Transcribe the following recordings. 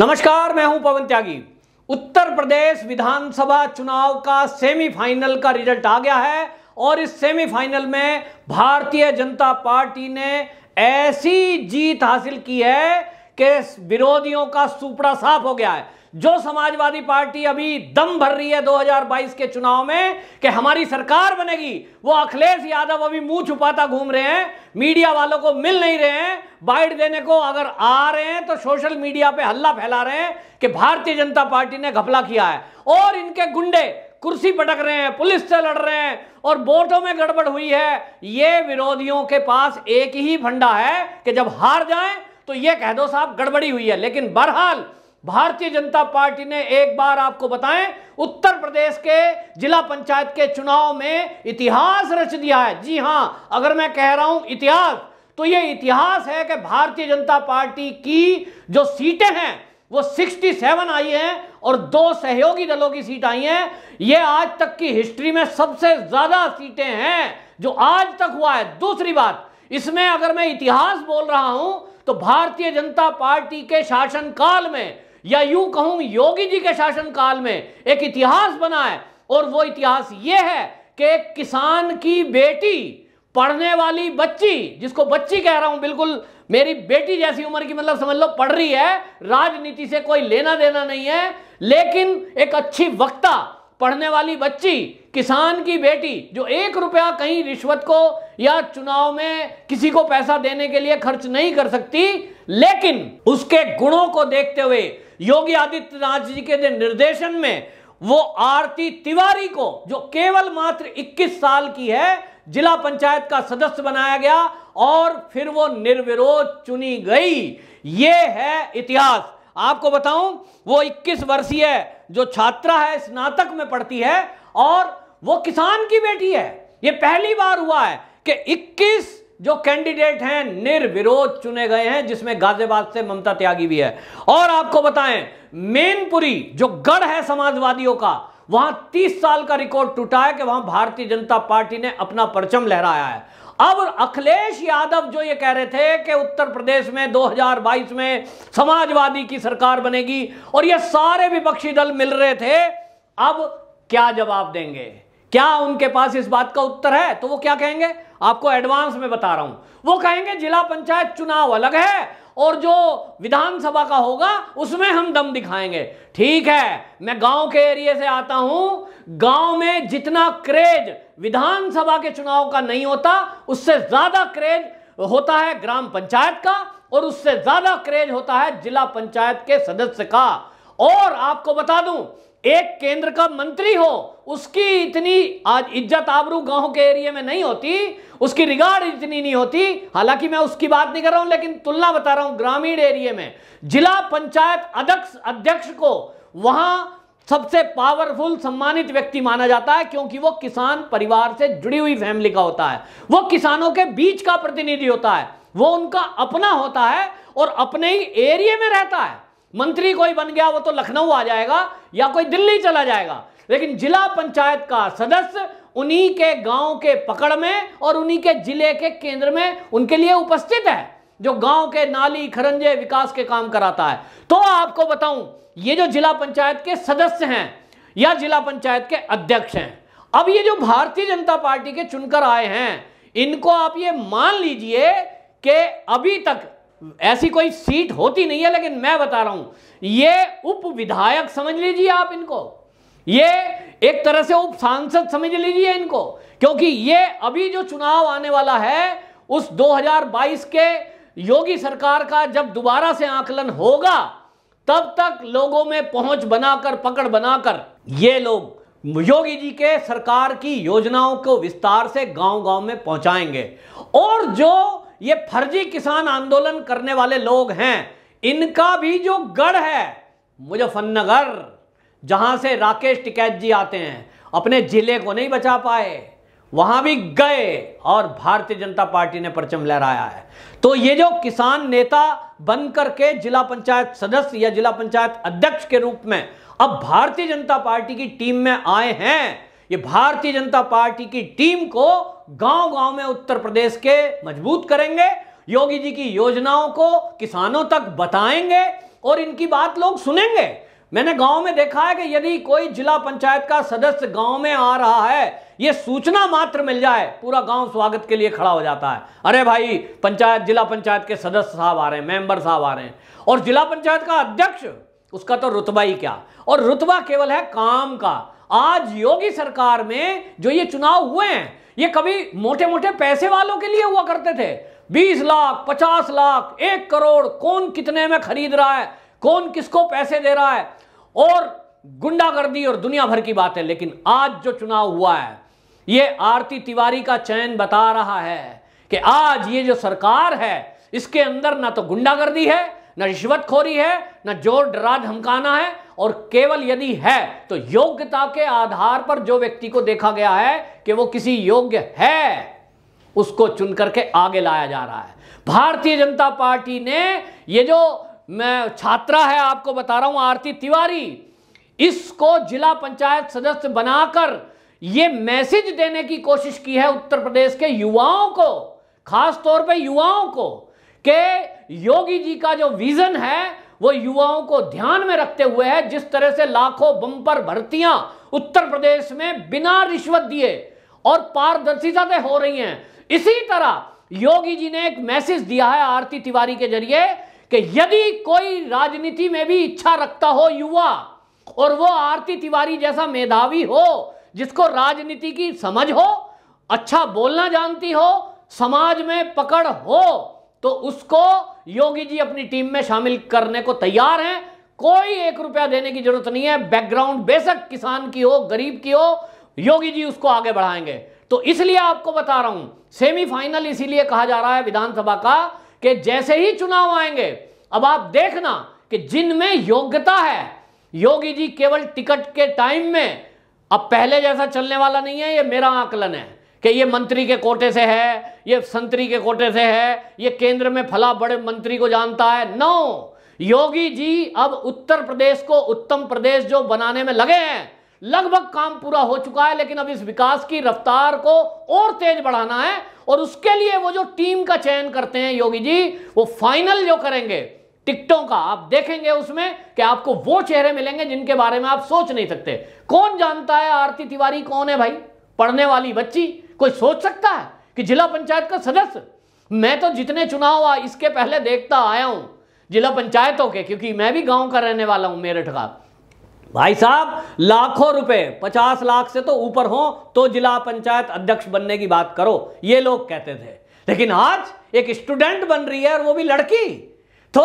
नमस्कार मैं हूं पवन त्यागी उत्तर प्रदेश विधानसभा चुनाव का सेमीफाइनल का रिजल्ट आ गया है और इस सेमीफाइनल में भारतीय जनता पार्टी ने ऐसी जीत हासिल की है कि विरोधियों का सुपड़ा साफ हो गया है जो समाजवादी पार्टी अभी दम भर रही है 2022 के चुनाव में कि हमारी सरकार बनेगी वो अखिलेश यादव अभी मुंह छुपाता घूम रहे हैं मीडिया वालों को मिल नहीं रहे हैं बाइट देने को अगर आ रहे हैं तो सोशल मीडिया पे हल्ला फैला रहे हैं कि भारतीय जनता पार्टी ने घपला किया है और इनके गुंडे कुर्सी पटक रहे हैं पुलिस से लड़ रहे हैं और वोटों में गड़बड़ हुई है ये विरोधियों के पास एक ही फंडा है कि जब हार जाए तो ये कह दो साहब गड़बड़ी हुई है लेकिन बहरहाल भारतीय जनता पार्टी ने एक बार आपको बताएं उत्तर प्रदेश के जिला पंचायत के चुनाव में इतिहास रच दिया है जी हां अगर मैं कह रहा हूं इतिहास तो यह इतिहास है कि भारतीय जनता पार्टी की जो सीटें हैं वो 67 आई हैं और दो सहयोगी दलों की सीट आई हैं यह आज तक की हिस्ट्री में सबसे ज्यादा सीटें हैं जो आज तक हुआ है दूसरी बात इसमें अगर मैं इतिहास बोल रहा हूं तो भारतीय जनता पार्टी के शासनकाल में या यूं कहूं योगी जी के शासनकाल में एक इतिहास बना है और वो इतिहास ये है कि एक किसान की बेटी पढ़ने वाली बच्ची जिसको बच्ची कह रहा हूं बिल्कुल मेरी बेटी जैसी उम्र की मतलब समझ लो पढ़ रही है राजनीति से कोई लेना देना नहीं है लेकिन एक अच्छी वक्ता पढ़ने वाली बच्ची किसान की बेटी जो एक रुपया कहीं रिश्वत को या चुनाव में किसी को पैसा देने के लिए खर्च नहीं कर सकती लेकिन उसके गुणों को देखते हुए योगी आदित्यनाथ जी के निर्देशन में वो आरती तिवारी को जो केवल मात्र 21 साल की है जिला पंचायत का सदस्य बनाया गया और फिर वो निर्विरोध चुनी गई ये है इतिहास आपको बताऊं वो 21 वर्षीय जो छात्रा है स्नातक में पढ़ती है और वो किसान की बेटी है ये पहली बार हुआ है कि जो कैंडिडेट हैं निर्विरोध चुने गए हैं जिसमें गाजियाबाद से ममता त्यागी भी है और आपको बताएं मेनपुरी जो गढ़ है समाजवादियों का वहां 30 साल का रिकॉर्ड टूटा है कि वहां भारतीय जनता पार्टी ने अपना परचम लहराया है अब अखिलेश यादव जो ये कह रहे थे कि उत्तर प्रदेश में 2022 में समाजवादी की सरकार बनेगी और ये सारे विपक्षी दल मिल रहे थे अब क्या जवाब देंगे क्या उनके पास इस बात का उत्तर है तो वो क्या कहेंगे आपको एडवांस में बता रहा हूं वो कहेंगे जिला पंचायत चुनाव अलग है और जो विधानसभा का होगा उसमें हम दम दिखाएंगे ठीक है मैं गांव के एरिया से आता हूं गांव में जितना क्रेज विधानसभा के चुनाव का नहीं होता उससे ज्यादा क्रेज होता है ग्राम पंचायत का और उससे ज्यादा क्रेज होता है जिला पंचायत के सदस्य का और आपको बता दूं एक केंद्र का मंत्री हो उसकी इतनी आज इज्जत आबरू गांव के एरिया में नहीं होती उसकी रिगार्ड इतनी नहीं होती हालांकि मैं उसकी बात नहीं कर रहा हूं लेकिन तुलना बता रहा हूं ग्रामीण एरिया में जिला पंचायत अध्यक्ष अध्यक्ष को वहां सबसे पावरफुल सम्मानित व्यक्ति माना जाता है क्योंकि वो किसान परिवार से जुड़ी हुई फैमिली का होता है वो किसानों के बीच का प्रतिनिधि होता है वो उनका अपना होता है और अपने ही एरिया में रहता है मंत्री कोई बन गया वो तो लखनऊ आ जाएगा या कोई दिल्ली चला जाएगा लेकिन जिला पंचायत का सदस्य उन्हीं के गांव के पकड़ में और उन्हीं के जिले के केंद्र में उनके लिए उपस्थित है जो गांव के नाली खरंजे विकास के काम कराता है तो आपको बताऊं ये जो जिला पंचायत के सदस्य हैं या जिला पंचायत के अध्यक्ष हैं अब ये जो भारतीय जनता पार्टी के चुनकर आए हैं इनको आप ये मान लीजिए कि अभी तक ऐसी कोई सीट होती नहीं है लेकिन मैं बता रहा हूं ये उप विधायक समझ लीजिए आप इनको ये एक तरह से उप सांसद समझ लीजिए इनको क्योंकि ये अभी जो चुनाव आने वाला है उस 2022 के योगी सरकार का जब दोबारा से आकलन होगा तब तक लोगों में पहुंच बनाकर पकड़ बनाकर ये लोग योगी जी के सरकार की योजनाओं को विस्तार से गांव गांव में पहुंचाएंगे और जो ये फर्जी किसान आंदोलन करने वाले लोग हैं इनका भी जो गढ़ है मुजफ्फरनगर जहां से राकेश टिकैत जी आते हैं अपने जिले को नहीं बचा पाए वहां भी गए और भारतीय जनता पार्टी ने परचम लहराया है तो ये जो किसान नेता बन करके जिला पंचायत सदस्य या जिला पंचायत अध्यक्ष के रूप में अब भारतीय जनता पार्टी की टीम में आए हैं ये भारतीय जनता पार्टी की टीम को गांव गांव में उत्तर प्रदेश के मजबूत करेंगे योगी जी की योजनाओं को किसानों तक बताएंगे और इनकी बात लोग सुनेंगे मैंने गांव में देखा है कि यदि कोई जिला पंचायत का सदस्य गांव में आ रहा है यह सूचना मात्र मिल जाए पूरा गांव स्वागत के लिए खड़ा हो जाता है अरे भाई पंचायत जिला पंचायत के सदस्य साहब आ रहे हैं मेंबर साहब आ रहे हैं और जिला पंचायत का अध्यक्ष उसका तो रुतबा ही क्या और रुतबा केवल है काम का आज योगी सरकार में जो ये चुनाव हुए हैं ये कभी मोटे मोटे पैसे वालों के लिए हुआ करते थे बीस लाख पचास लाख एक करोड़ कौन कितने में खरीद रहा है कौन किसको पैसे दे रहा है और गुंडागर्दी और दुनिया भर की बात है लेकिन आज जो चुनाव हुआ है ये आरती तिवारी का चयन बता रहा है कि आज ये जो सरकार है इसके अंदर ना तो गुंडागर्दी है न रिश्वतखोरी है न जोर डरा धमकाना है और केवल यदि है तो योग्यता के आधार पर जो व्यक्ति को देखा गया है कि वो किसी योग्य है उसको चुन करके आगे लाया जा रहा है भारतीय जनता पार्टी ने ये जो मैं छात्रा है आपको बता रहा हूं आरती तिवारी इसको जिला पंचायत सदस्य बनाकर ये मैसेज देने की कोशिश की है उत्तर प्रदेश के युवाओं को खास तौर पे युवाओं को कि योगी जी का जो विजन है वो युवाओं को ध्यान में रखते हुए है जिस तरह से लाखों बंपर भर्तियां उत्तर प्रदेश में बिना रिश्वत दिए और पारदर्शिता से हो रही हैं इसी तरह योगी जी ने एक मैसेज दिया है आरती तिवारी के जरिए कि यदि कोई राजनीति में भी इच्छा रखता हो युवा और वो आरती तिवारी जैसा मेधावी हो जिसको राजनीति की समझ हो अच्छा बोलना जानती हो समाज में पकड़ हो तो उसको योगी जी अपनी टीम में शामिल करने को तैयार हैं कोई एक रुपया देने की जरूरत नहीं है बैकग्राउंड बेशक किसान की हो गरीब की हो योगी जी उसको आगे बढ़ाएंगे तो इसलिए आपको बता रहा हूं सेमीफाइनल इसीलिए कहा जा रहा है विधानसभा का कि जैसे ही चुनाव आएंगे अब आप देखना कि जिनमें योग्यता है योगी जी केवल टिकट के टाइम में अब पहले जैसा चलने वाला नहीं है यह मेरा आकलन है कि ये मंत्री के कोटे से है ये संतरी के कोटे से है ये केंद्र में फला बड़े मंत्री को जानता है नो योगी जी अब उत्तर प्रदेश को उत्तम प्रदेश जो बनाने में लगे हैं लगभग काम पूरा हो चुका है लेकिन अब इस विकास की रफ्तार को और तेज बढ़ाना है और उसके लिए वो जो टीम का चयन करते हैं योगी जी वो फाइनल जो करेंगे टिकटों का आप देखेंगे उसमें कि आपको वो चेहरे मिलेंगे जिनके बारे में आप सोच नहीं सकते कौन जानता है आरती तिवारी कौन है भाई पढ़ने वाली बच्ची कोई सोच सकता है कि जिला पंचायत का सदस्य मैं तो जितने चुनाव आ इसके पहले देखता आया हूं जिला पंचायतों के क्योंकि मैं भी गांव का रहने वाला हूं मेरठ का भाई साहब लाखों रुपए पचास लाख से तो ऊपर हो तो जिला पंचायत अध्यक्ष बनने की बात करो ये लोग कहते थे लेकिन आज एक स्टूडेंट बन रही है और वो भी लड़की तो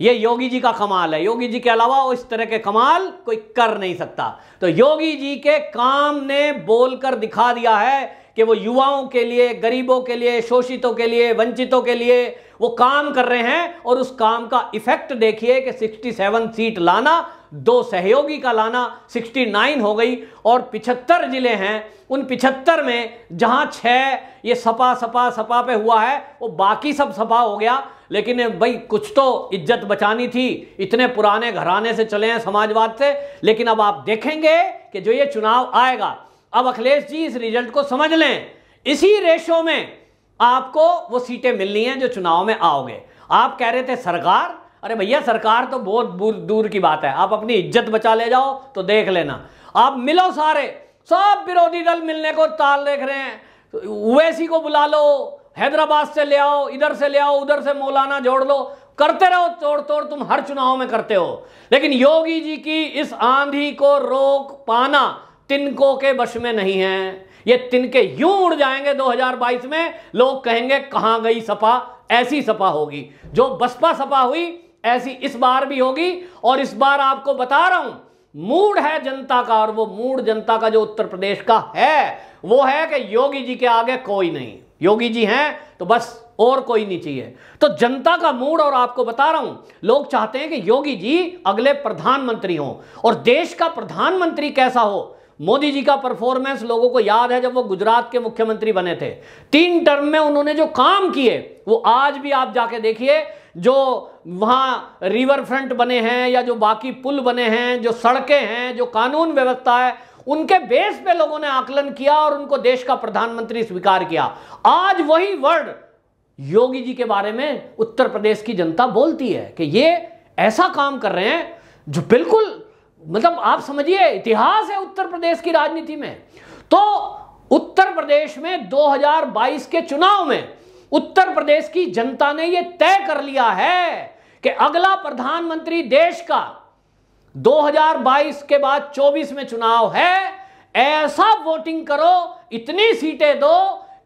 ये योगी जी का कमाल है योगी जी के अलावा इस तरह के कमाल कोई कर नहीं सकता तो योगी जी के काम ने बोलकर दिखा दिया है कि वो युवाओं के लिए गरीबों के लिए शोषितों के लिए वंचितों के लिए वो काम कर रहे हैं और उस काम का इफेक्ट देखिए कि 67 सीट लाना दो सहयोगी का लाना 69 हो गई और 75 जिले हैं उन 75 में जहां छः ये सपा सपा सपा पे हुआ है वो बाकी सब सपा हो गया लेकिन भाई कुछ तो इज्जत बचानी थी इतने पुराने घराने से चले हैं समाजवाद से लेकिन अब आप देखेंगे कि जो ये चुनाव आएगा अब अखिलेश जी इस रिजल्ट को समझ लें इसी रेशो में आपको वो सीटें मिलनी हैं जो चुनाव में आओगे आप कह रहे थे सरकार अरे भैया सरकार तो बहुत दूर की बात है आप अपनी इज्जत बचा ले जाओ तो देख लेना आप मिलो सारे सब विरोधी दल मिलने को ताल देख रहे हैं तो ओवैसी को बुला लो हैदराबाद से ले आओ इधर से ले आओ उधर से मौलाना जोड़ लो करते रहो तोड़ तोड़ तुम हर चुनाव में करते हो लेकिन योगी जी की इस आंधी को रोक पाना तिनको के बश में नहीं है ये तिनके यूं उड़ जाएंगे 2022 में लोग कहेंगे कहां गई सपा ऐसी सपा होगी जो बसपा सपा हुई ऐसी इस बार भी होगी और इस बार आपको बता रहा हूं मूड है जनता का और वो मूड जनता का जो उत्तर प्रदेश का है वो है कि योगी जी के आगे कोई नहीं योगी जी हैं तो बस और कोई नहीं चाहिए तो जनता का मूड और आपको बता रहा हूं लोग चाहते हैं कि योगी जी अगले प्रधानमंत्री हो और देश का प्रधानमंत्री कैसा हो मोदी जी का परफॉर्मेंस लोगों को याद है जब वो गुजरात के मुख्यमंत्री बने थे तीन टर्म में उन्होंने जो काम किए वो आज भी आप जाके देखिए जो वहाँ रिवर फ्रंट बने हैं या जो बाकी पुल बने हैं जो सड़कें हैं जो कानून व्यवस्था है उनके बेस पे लोगों ने आकलन किया और उनको देश का प्रधानमंत्री स्वीकार किया आज वही वर्ड योगी जी के बारे में उत्तर प्रदेश की जनता बोलती है कि ये ऐसा काम कर रहे हैं जो बिल्कुल मतलब आप समझिए इतिहास है उत्तर प्रदेश की राजनीति में तो उत्तर प्रदेश में 2022 के चुनाव में उत्तर प्रदेश की जनता ने यह तय कर लिया है कि अगला प्रधानमंत्री देश का 2022 के बाद 24 में चुनाव है ऐसा वोटिंग करो इतनी सीटें दो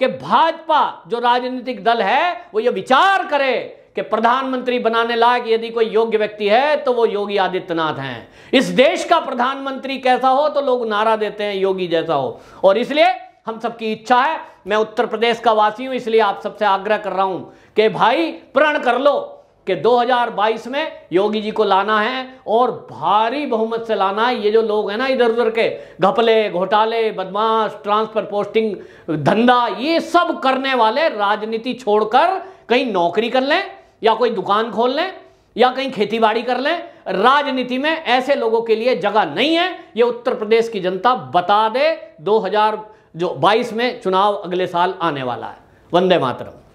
कि भाजपा जो राजनीतिक दल है वो ये विचार करे कि प्रधानमंत्री बनाने लायक यदि कोई योग्य व्यक्ति है तो वो योगी आदित्यनाथ हैं इस देश का प्रधानमंत्री कैसा हो तो लोग नारा देते हैं योगी जैसा हो और इसलिए हम सबकी इच्छा है मैं उत्तर प्रदेश का वासी हूं इसलिए आप सबसे आग्रह कर रहा हूं कि भाई प्रण कर लो कि 2022 में योगी जी को लाना है और भारी बहुमत से लाना है ये जो लोग हैं ना इधर उधर के घपले घोटाले बदमाश ट्रांसफर पोस्टिंग धंधा ये सब करने वाले राजनीति छोड़कर कहीं नौकरी कर लें या कोई दुकान खोल लें या कहीं खेतीबाड़ी कर लें राजनीति में ऐसे लोगों के लिए जगह नहीं है ये उत्तर प्रदेश की जनता बता दे 2000 जो 22 में चुनाव अगले साल आने वाला है वंदे मातरम